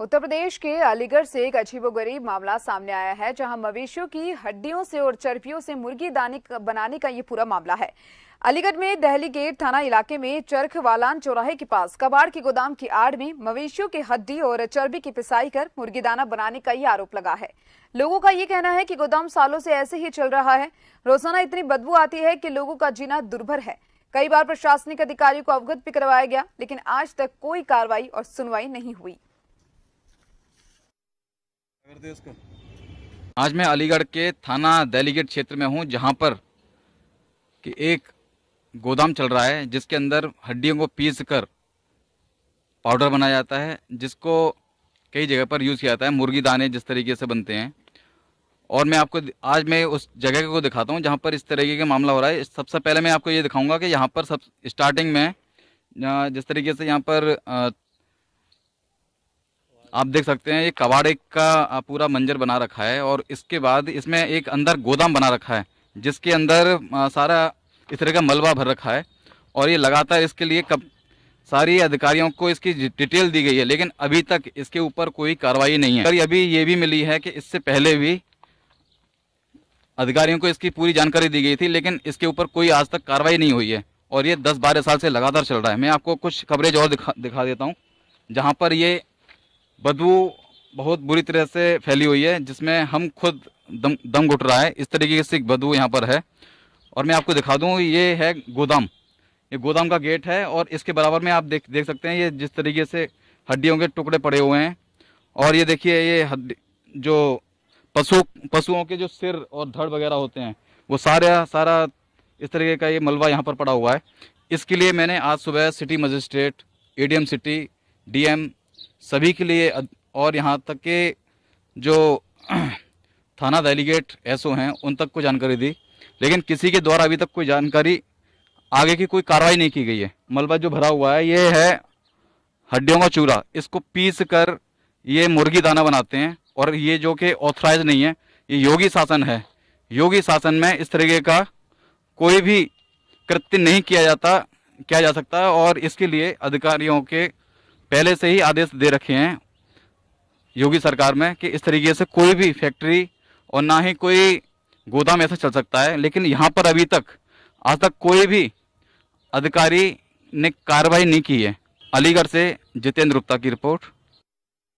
उत्तर प्रदेश के अलीगढ़ से एक गरीब मामला सामने आया है जहां मवेशियों की हड्डियों से और चर्बियों से मुर्गी दाने बनाने का ये पूरा मामला है अलीगढ़ में दहली गेट थाना इलाके में चरख वालान चौराहे के पास कबाड़ के गोदाम की आड़ में मवेशियों की हड्डी और चर्बी की पिसाई कर मुर्गी दाना बनाने का ये आरोप लगा है लोगों का ये कहना है कि गोदाम सालों से ऐसे ही चल रहा है रोजाना इतनी बदबू आती है कि लोगों का जीना दुर्भर है कई बार प्रशासनिक अधिकारियों को अवगत भी करवाया गया लेकिन आज तक कोई कार्रवाई और सुनवाई नहीं हुई आज मैं अलीगढ़ के थाना डेलीगेट क्षेत्र में हूं जहां पर कि एक गोदाम चल रहा है जिसके अंदर हड्डियों को पीस कर पाउडर बनाया जाता है जिसको कई जगह पर यूज़ किया जाता है मुर्गी दाने जिस तरीके से बनते हैं और मैं आपको आज मैं उस जगह को दिखाता हूँ जहाँ पर इस तरीके का मामला हो रहा है सबसे पहले मैं आपको ये दिखाऊँगा कि यहाँ पर सब स्टार्टिंग में जिस तरीके से यहाँ पर आप देख सकते हैं ये कबाड़े का पूरा मंजर बना रखा है और इसके बाद इसमें एक अंदर गोदाम बना रखा है जिसके अंदर सारा इस तरह का मलबा भर रखा है और ये लगातार इसके लिए कब सारी अधिकारियों को इसकी डिटेल दी गई है लेकिन अभी तक इसके ऊपर कोई कार्रवाई नहीं है पर अभी ये भी मिली है कि इससे पहले भी अधिकारियों को इसकी पूरी जानकारी दी गई थी लेकिन इसके ऊपर कोई आज तक कार्रवाई नहीं हुई है और ये दस बारह साल से लगातार चल रहा है मैं आपको कुछ कवरेज और दिखा दिखा देता हूँ जहाँ पर ये बदबू बहुत बुरी तरह से फैली हुई है जिसमें हम खुद दम दम घुट रहा है इस तरीके से बदबू यहाँ पर है और मैं आपको दिखा दूँ ये है गोदाम ये गोदाम का गेट है और इसके बराबर में आप देख देख सकते हैं ये जिस तरीके से हड्डियों के टुकड़े पड़े हुए हैं और ये देखिए ये हड्डी जो पशु पशुओं के जो सिर और धड़ वगैरह होते हैं वो सारा सारा इस तरीके का ये मलबा यहाँ पर पड़ा हुआ है इसके लिए मैंने आज सुबह city magistrate ADM city DM सभी के लिए और यहाँ तक के जो थाना डेलीगेट ऐसो हैं उन तक को जानकारी दी लेकिन किसी के द्वारा अभी तक कोई जानकारी आगे की कोई कार्रवाई नहीं की गई है मलबा जो भरा हुआ है ये है हड्डियों का चूरा इसको पीस कर ये मुर्गी दाना बनाते हैं और ये जो कि ऑथराइज नहीं है ये योगी शासन है योगी शासन में इस तरीके का कोई भी कृत्य नहीं किया जाता किया जा सकता और इसके लिए अधिकारियों के पहले से ही आदेश दे रखे हैं योगी सरकार में कि इस तरीके से कोई भी फैक्ट्री और ना ही कोई गोदाम ऐसा चल सकता है लेकिन यहाँ पर अभी तक आज तक कोई भी अधिकारी ने कार्रवाई नहीं की है अलीगढ़ से जितेंद्र गुप्ता की रिपोर्ट